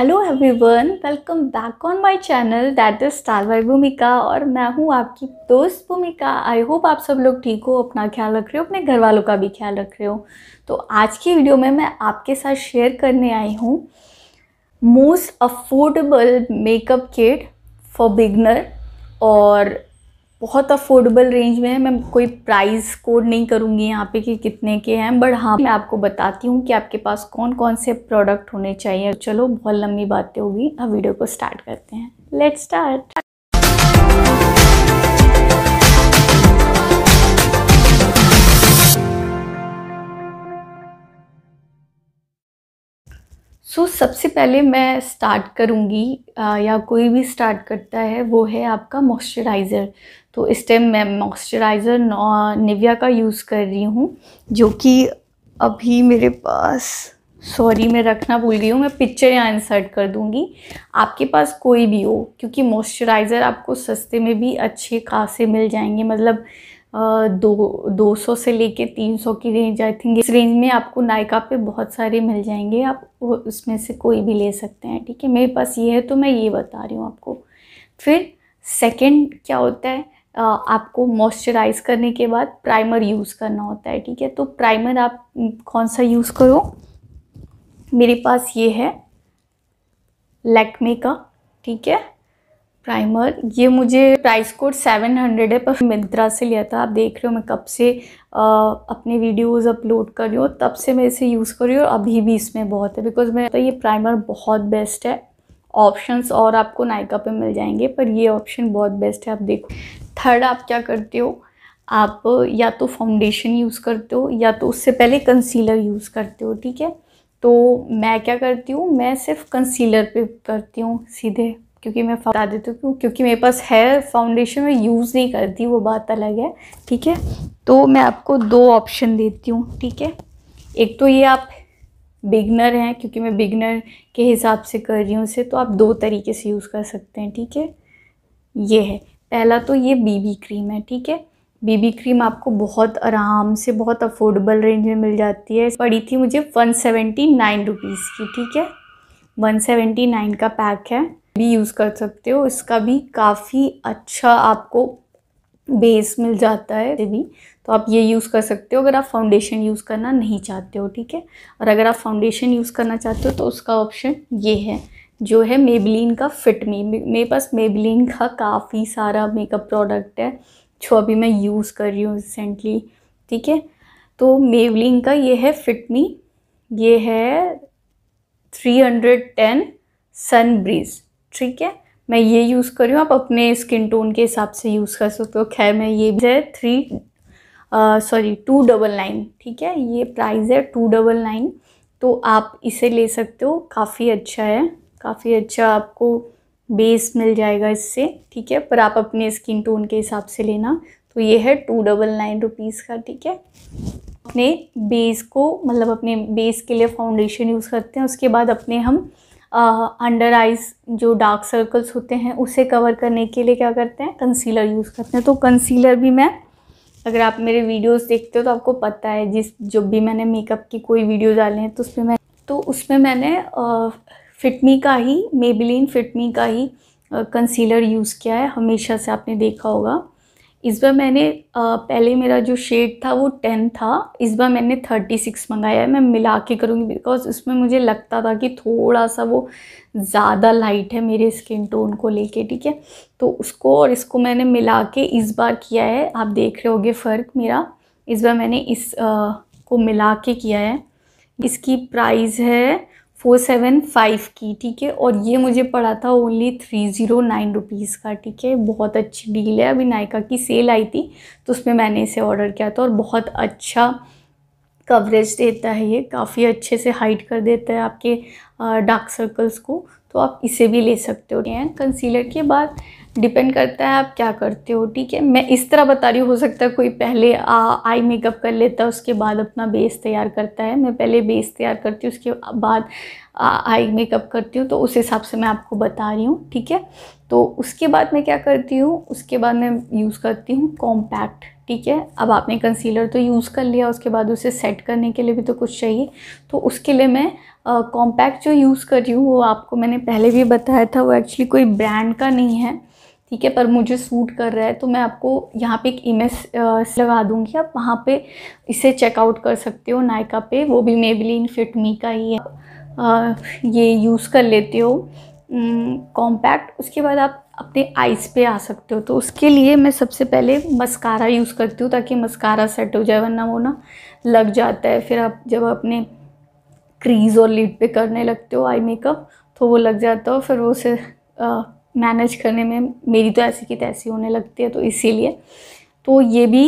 Hello everyone welcome back on my channel that is star by Bhumika और मैं हूँ आपकी दोस्त भूमिका आई होप आप सब लोग ठीक हो अपना ख्याल रख रहे हो अपने घर वालों का भी ख्याल रख रहे हो तो आज की वीडियो में मैं आपके साथ शेयर करने आई हूँ most affordable makeup kit for beginner और बहुत अफोर्डेबल रेंज में है मैं कोई प्राइस कोड नहीं करूँगी यहाँ पे कि कितने के हैं बट हाँ मैं आपको बताती हूँ कि आपके पास कौन कौन से प्रोडक्ट होने चाहिए चलो बहुत लंबी बातें होगी अब वीडियो को स्टार्ट करते हैं लेट स्टार्ट सो so, सबसे पहले मैं स्टार्ट करूँगी या कोई भी स्टार्ट करता है वो है आपका मॉइस्चराइज़र तो इस टाइम मैं मॉइस्चराइज़र निविया का यूज़ कर रही हूँ जो कि अभी मेरे पास सॉरी मैं रखना भूल गई हूँ मैं पिक्चर यहाँ इंसर्ट कर दूँगी आपके पास कोई भी हो क्योंकि मॉइस्चराइज़र आपको सस्ते में भी अच्छे खासे मिल जाएंगे मतलब दो दो सौ से लेके तीन सौ की रेंज आई थिंक इस रेंज में आपको नायका पे बहुत सारे मिल जाएंगे आप उसमें से कोई भी ले सकते हैं ठीक है मेरे पास ये है तो मैं ये बता रही हूँ आपको फिर सेकंड क्या होता है आ, आपको मॉइस्चराइज करने के बाद प्राइमर यूज़ करना होता है ठीक है तो प्राइमर आप कौन सा यूज़ करो मेरे पास ये है लैक्मे का ठीक है प्राइमर ये मुझे प्राइस कोड 700 है पर मिंत्रा से लिया था आप देख रहे हो मैं कब से आ, अपने वीडियोस अपलोड कर रही हूँ तब से मैं इसे यूज़ कर रही हूँ और अभी भी इसमें बहुत है बिकॉज मैं तो ये प्राइमर बहुत बेस्ट है ऑप्शंस और आपको नायका पे मिल जाएंगे पर ये ऑप्शन बहुत बेस्ट है आप देखो थर्ड आप क्या करते हो आप या तो फाउंडेशन यूज़ करते हो या तो उससे पहले कंसीलर यूज़ करते हो ठीक है तो मैं क्या करती हूँ मैं सिर्फ कंसीलर पे करती हूँ सीधे क्योंकि मैं बता देती हूँ क्योंकि मेरे पास है फाउंडेशन मैं यूज़ नहीं करती वो बात अलग है ठीक है तो मैं आपको दो ऑप्शन देती हूँ ठीक है एक तो ये आप बिगनर हैं क्योंकि मैं बिगनर के हिसाब से कर रही हूँ उसे तो आप दो तरीके से यूज़ कर सकते हैं ठीक है ये है पहला तो ये बीबी क्रीम है ठीक है बीबी क्रीम आपको बहुत आराम से बहुत अफोर्डेबल रेंज में मिल जाती है पड़ी थी मुझे वन सेवेंटी नाइन रुपीज़ की ठीक है वन सेवेंटी नाइन का पैक है भी यूज़ कर सकते हो इसका भी काफ़ी अच्छा आपको बेस मिल जाता है भी तो आप ये यूज़ कर सकते हो अगर आप फाउंडेशन यूज़ करना नहीं चाहते हो ठीक है और अगर आप फाउंडेशन यूज़ करना चाहते हो तो उसका ऑप्शन ये है जो है मेबलिन का फिट मी मेरे पास मेबलिन का काफ़ी सारा मेकअप प्रोडक्ट है जो अभी मैं यूज़ कर रही हूँ रिसेंटली ठीक है तो मेबलिन का ये है फिट मी ये है three hundred ten sun breeze ठीक है मैं ये यूज़ कर रही हूँ आप अपने स्किन टोन के हिसाब से यूज़ कर सकते हो खैर मैं ये भी है three sorry two double nine ठीक है ये प्राइस है टू डबल नाइन तो आप इसे ले सकते हो काफ़ी अच्छा है काफ़ी अच्छा आपको बेस मिल जाएगा इससे ठीक है पर आप अपने स्किन टोन के हिसाब से लेना तो ये है टू डबल नाइन रुपीज़ का ठीक है अपने बेस को मतलब अपने बेस के लिए फाउंडेशन यूज़ करते हैं उसके बाद अपने हम अंडर आइज जो डार्क सर्कल्स होते हैं उसे कवर करने के लिए क्या करते हैं कंसीलर यूज़ करते हैं तो कंसीलर भी मैं अगर आप मेरे वीडियोस देखते हो तो आपको पता है जिस जब भी मैंने मेकअप की कोई वीडियो डाले हैं तो उसमें मैं तो उसमें मैंने फिटमी का ही मेबिलिन फिटमी का ही कंसीलर यूज़ किया है हमेशा से आपने देखा होगा इस बार मैंने पहले मेरा जो शेड था वो टेन था इस बार मैंने थर्टी सिक्स मंगाया है मैं मिला के करूँगी बिकॉज उसमें मुझे लगता था कि थोड़ा सा वो ज़्यादा लाइट है मेरे स्किन टोन को लेके ठीक है तो उसको और इसको मैंने मिला के इस बार किया है आप देख रहे होगे फ़र्क मेरा इस बार मैंने इस आ, को मिला के किया है इसकी प्राइस है फोर सेवन फाइव की ठीक है और ये मुझे पड़ा था only three zero nine rupees का ठीक है बहुत अच्छी डील है अभी नायका की सेल आई थी तो उसमें मैंने इसे ऑर्डर किया था और बहुत अच्छा कवरेज देता है ये काफ़ी अच्छे से हाइड कर देता है आपके डार्क सर्कल्स को तो आप इसे भी ले सकते हो एंड कंसीलर के बाद डिपेंड करता है आप क्या करते हो ठीक है मैं इस तरह बता रही हूँ हो सकता है कोई पहले आ, आई मेकअप कर लेता है उसके बाद अपना बेस तैयार करता है मैं पहले बेस तैयार करती हूँ उसके बाद आ, आई मेकअप करती हूँ तो उस हिसाब से मैं आपको बता रही हूँ ठीक है तो उसके बाद मैं क्या करती हूँ उसके बाद मैं यूज़ करती हूँ कॉम्पैक्ट ठीक है अब आपने कंसीलर तो यूज़ कर लिया उसके बाद उसे सेट करने के लिए भी तो कुछ चाहिए तो उसके लिए मैं कॉम्पैक्ट uh, जो यूज़ कर रही हूँ वो आपको मैंने पहले भी बताया था वो एक्चुअली कोई ब्रांड का नहीं है ठीक है पर मुझे सूट कर रहा है तो मैं आपको यहाँ पे एक इमेज लगा दूँगी आप वहाँ पे इसे चेकआउट कर सकते हो नायका पे वो भी मेबलिन फिट मी का ही है आ, ये यूज़ कर लेते हो कॉम्पैक्ट उसके बाद आप अपने आइज़ पे आ सकते हो तो उसके लिए मैं सबसे पहले मस्कारा यूज़ करती हूँ ताकि मस्कारा सेट हो जाए वरना वो ना लग जाता है फिर आप जब अपने क्रीज़ और लिड पे करने लगते हो आई मेकअप तो वो लग जाता है फिर वो उसे मैनेज करने में मेरी तो ऐसी की तैसी होने लगती है तो इसीलिए तो ये भी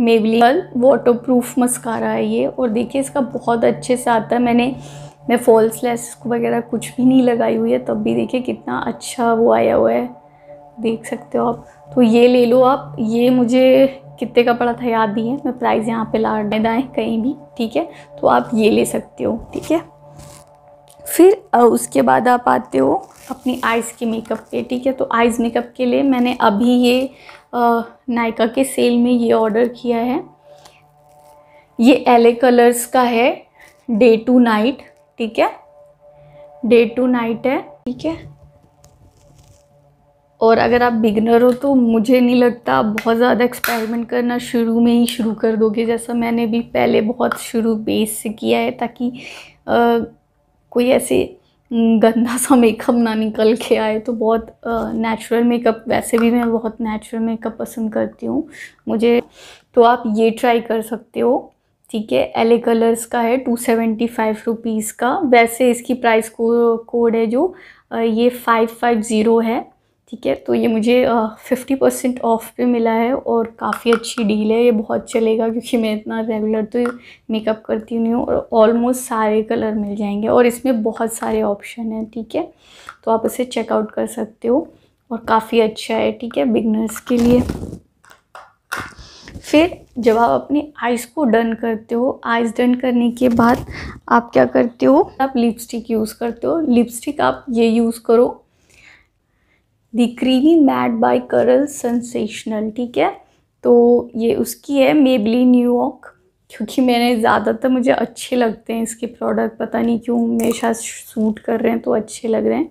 मेबली वाटर प्रूफ मस्कारा है ये और देखिए इसका बहुत अच्छे से आता है मैंने मैं फॉल्स लेस वगैरह कुछ भी नहीं लगाई हुई है तब भी देखिए कितना अच्छा वो आया हुआ है देख सकते हो आप तो ये ले लो आप ये मुझे कितने का पड़ा था याद नहीं है मैं प्राइस यहाँ पे ला दाएँ कहीं भी ठीक है तो आप ये ले सकते हो ठीक है फिर उसके बाद आप आते हो अपनी आइज़ के मेकअप पे ठीक है तो आइज़ मेकअप के लिए मैंने अभी ये नायका के सेल में ये ऑर्डर किया है ये एले कलर्स का है डे टू नाइट ठीक है डे टू नाइट है ठीक है और अगर आप बिगनर हो तो मुझे नहीं लगता आप बहुत ज़्यादा एक्सपेरिमेंट करना शुरू में ही शुरू कर दोगे जैसा मैंने भी पहले बहुत शुरू बेस से किया है ताकि कोई ऐसे गंदा सा मेकअप ना निकल के आए तो बहुत नेचुरल मेकअप वैसे भी मैं बहुत नेचुरल मेकअप पसंद करती हूँ मुझे तो आप ये ट्राई कर सकते हो ठीक है एले कलर्स का है टू सेवेंटी फाइव रुपीज़ का वैसे इसकी प्राइस को कोड है जो ये फाइव फाइव ज़ीरो है ठीक है तो ये मुझे फिफ्टी परसेंट ऑफ पे मिला है और काफ़ी अच्छी डील है ये बहुत चलेगा क्योंकि मैं इतना रेगुलर तो मेकअप करती नहीं हूँ और ऑलमोस्ट सारे कलर मिल जाएंगे और इसमें बहुत सारे ऑप्शन हैं ठीक है तो आप इसे चेकआउट कर सकते हो और काफ़ी अच्छा है ठीक है बिगनर्स के लिए फिर जब आप अपने आइज़ को डन करते हो आइज़ डन करने के बाद आप क्या करते हो आप लिपस्टिक यूज़ करते हो लिपस्टिक आप ये यूज़ करो the creamy matte by colour sensational ठीक है तो ये उसकी है मेबली न्यूयॉर्क क्योंकि मैंने ज़्यादातर मुझे अच्छे लगते हैं इसके प्रोडक्ट पता नहीं क्यों हमेशा सूट कर रहे हैं तो अच्छे लग रहे हैं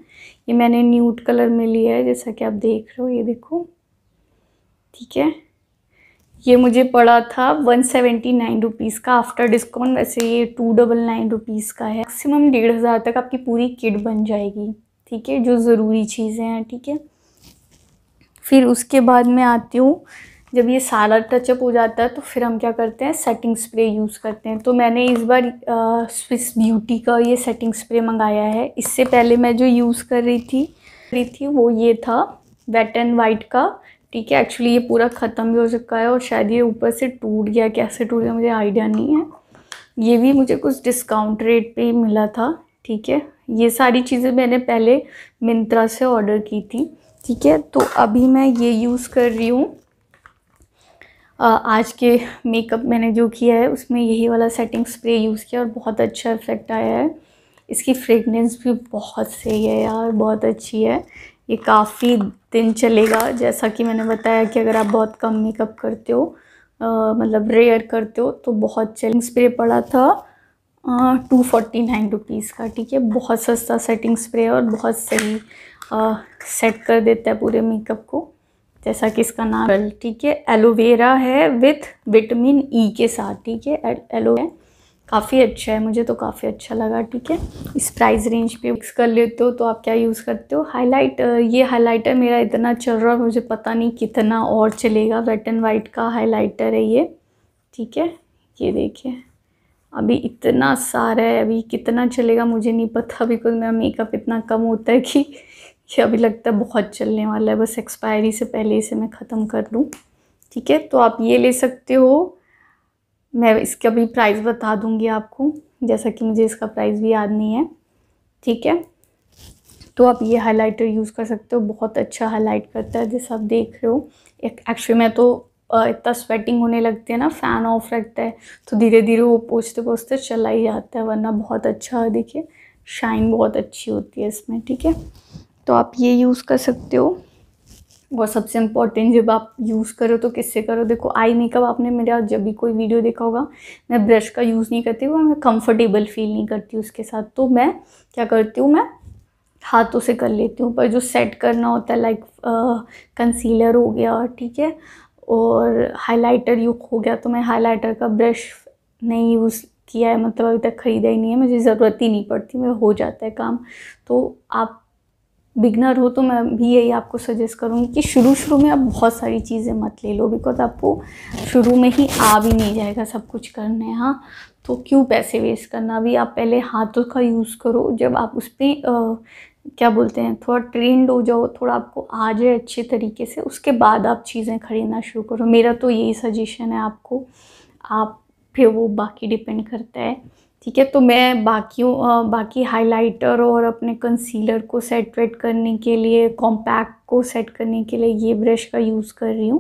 ये मैंने न्यूट कलर में लिया है जैसा कि आप देख रहे हो ये देखो ठीक है ये मुझे पड़ा था वन सेवेंटी नाइन रुपीज़ का आफ्टर डिस्काउंट वैसे ये टू डबल नाइन रुपीज़ का है मैक्सिमम डेढ़ हज़ार तक आपकी पूरी किट बन जाएगी ठीक है जो ज़रूरी चीज़ें हैं ठीक है फिर उसके बाद मैं आती हूँ जब ये सारा टचअप हो जाता है तो फिर हम क्या करते हैं सेटिंग स्प्रे यूज़ करते हैं तो मैंने इस बार स्विस ब्यूटी का ये सेटिंग स्प्रे मंगाया है इससे पहले मैं जो यूज़ कर रही थी रही थी वो ये था वेट एंड वाइट का ठीक है एक्चुअली ये पूरा ख़त्म भी हो चुका है और शायद ये ऊपर से टूट गया कैसे टूट गया मुझे आइडिया नहीं है ये भी मुझे कुछ डिस्काउंट रेट पे मिला था ठीक है ये सारी चीज़ें मैंने पहले मिंत्रा से ऑर्डर की थी ठीक है तो अभी मैं ये यूज़ कर रही हूँ आज के मेकअप मैंने जो किया है उसमें यही वाला सेटिंग स्प्रे यूज़ किया और बहुत अच्छा इफेक्ट आया है इसकी फ्रेगनेंस भी बहुत सही है यार बहुत अच्छी है ये काफ़ी दिन चलेगा जैसा कि मैंने बताया कि अगर आप बहुत कम मेकअप करते हो आ, मतलब रेयर करते हो तो बहुत चेलिंग स्प्रे पड़ा था टू फोर्टी नाइन रुपीज़ का ठीक है बहुत सस्ता सेटिंग स्प्रे और बहुत सही सेट हाँ, कर देता है पूरे मेकअप को जैसा कि इसका नाम ठीक है एलोवेरा है विथ विटामिन ई के साथ ठीक है एलो है काफ़ी अच्छा है मुझे तो काफ़ी अच्छा लगा ठीक है इस प्राइस रेंज पे मिक्स कर लेते हो तो आप क्या यूज़ करते हो हाईलाइट ये हाईलाइटर मेरा इतना चल रहा है मुझे पता नहीं कितना और चलेगा वेट एंड वाइट का हाईलाइटर है ये ठीक है ये देखिए अभी इतना सारा है अभी कितना चलेगा मुझे नहीं पता बिकॉज मेरा मेकअप इतना कम होता है कि ये अभी लगता है बहुत चलने वाला है बस एक्सपायरी से पहले इसे मैं ख़त्म कर लूँ ठीक है तो आप ये ले सकते हो मैं इसका भी प्राइस बता दूँगी आपको जैसा कि मुझे इसका प्राइस भी याद नहीं है ठीक है तो आप ये हाइलाइटर यूज़ कर सकते हो बहुत अच्छा हाईलाइट करता है जैसा आप देख रहे हो एक्चुअली मैं तो इतना स्वेटिंग होने लगती है ना फ़ैन ऑफ रखता है तो धीरे धीरे वो पोछते पोछते चला ही जाता है वरना बहुत अच्छा है देखिए शाइन बहुत अच्छी होती है इसमें ठीक है तो आप ये यूज़ कर सकते हो और सबसे इम्पॉर्टेंट जब आप यूज़ करो तो किससे करो देखो आई मेकअप आपने मेरा जब भी कोई वीडियो देखा होगा मैं ब्रश का यूज़ नहीं करती हूँ मैं कंफर्टेबल फील नहीं करती उसके साथ तो मैं क्या करती हूँ मैं हाथों से कर लेती हूँ पर जो सेट करना होता है लाइक कंसीलर हो गया ठीक है और हाईलाइटर युक हो गया तो मैं हाईलाइटर का ब्रश नहीं यूज़ किया है मतलब अभी तक ख़रीदा ही नहीं है मुझे ज़रूरत ही नहीं पड़ती मेरा हो जाता है काम तो आप बिगनर हो तो मैं भी यही आपको सजेस्ट करूँगी कि शुरू शुरू में आप बहुत सारी चीज़ें मत ले लो बिकॉज आपको शुरू में ही आ भी नहीं जाएगा सब कुछ करने हाँ तो क्यों पैसे वेस्ट करना अभी आप पहले हाथों का यूज़ करो जब आप उस पर क्या बोलते हैं थोड़ा ट्रेंड हो जाओ थोड़ा आपको आ जाए अच्छे तरीके से उसके बाद आप चीज़ें खरीदना शुरू करो मेरा तो यही सजेशन है आपको आप फिर वो बाकी डिपेंड करता है ठीक है तो मैं बाकी बाकी हाइलाइटर और अपने कंसीलर को सेट वेट करने के लिए कॉम्पैक्ट को सेट करने के लिए ये ब्रश का यूज़ कर रही हूँ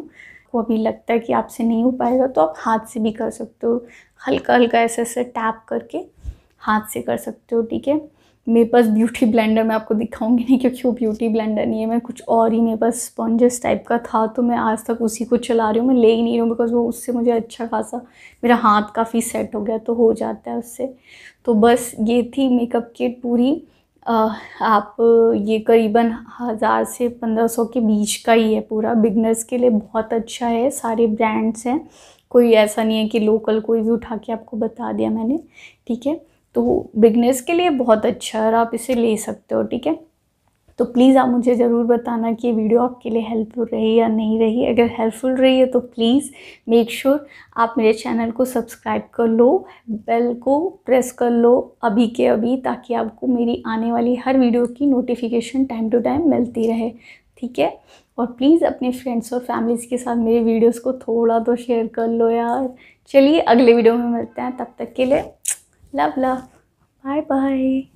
वो तो अभी लगता है कि आपसे नहीं हो पाएगा तो आप हाथ से भी कर सकते हो हल्का हल्का ऐसे ऐसे टैप करके हाथ से कर सकते हो ठीक है मेरे पास ब्यूटी ब्लेंडर मैं आपको दिखाऊंगी नहीं क्योंकि वो ब्यूटी ब्लेंडर नहीं है मैं कुछ और ही मेरे पास स्पॉन्जेस टाइप का था तो मैं आज तक उसी को चला रही हूँ मैं ले ही नहीं रही हूँ बिकॉज वो उससे मुझे अच्छा खासा मेरा हाथ काफ़ी सेट हो गया तो हो जाता है उससे तो बस ये थी मेकअप किट पूरी आप ये करीबन हज़ार से पंद्रह सौ के बीच का ही है पूरा बिगनर्स के लिए बहुत अच्छा है सारे ब्रांड्स हैं कोई ऐसा नहीं है कि लोकल कोई भी उठा के आपको बता दिया मैंने ठीक है तो बिगनेस के लिए बहुत अच्छा है और आप इसे ले सकते हो ठीक है तो प्लीज़ आप मुझे ज़रूर बताना कि ये वीडियो आपके लिए हेल्पफुल रही या नहीं रही अगर हेल्पफुल रही है तो प्लीज़ मेक श्योर आप मेरे चैनल को सब्सक्राइब कर लो बेल को प्रेस कर लो अभी के अभी ताकि आपको मेरी आने वाली हर वीडियो की नोटिफिकेशन टाइम टू टाइम मिलती रहे ठीक है और प्लीज़ अपने फ्रेंड्स और फैमिलीज़ के साथ मेरे वीडियोज़ को थोड़ा तो शेयर कर लो यार चलिए अगले वीडियो में मिलते हैं तब तक के लिए Love, love. Bye bye.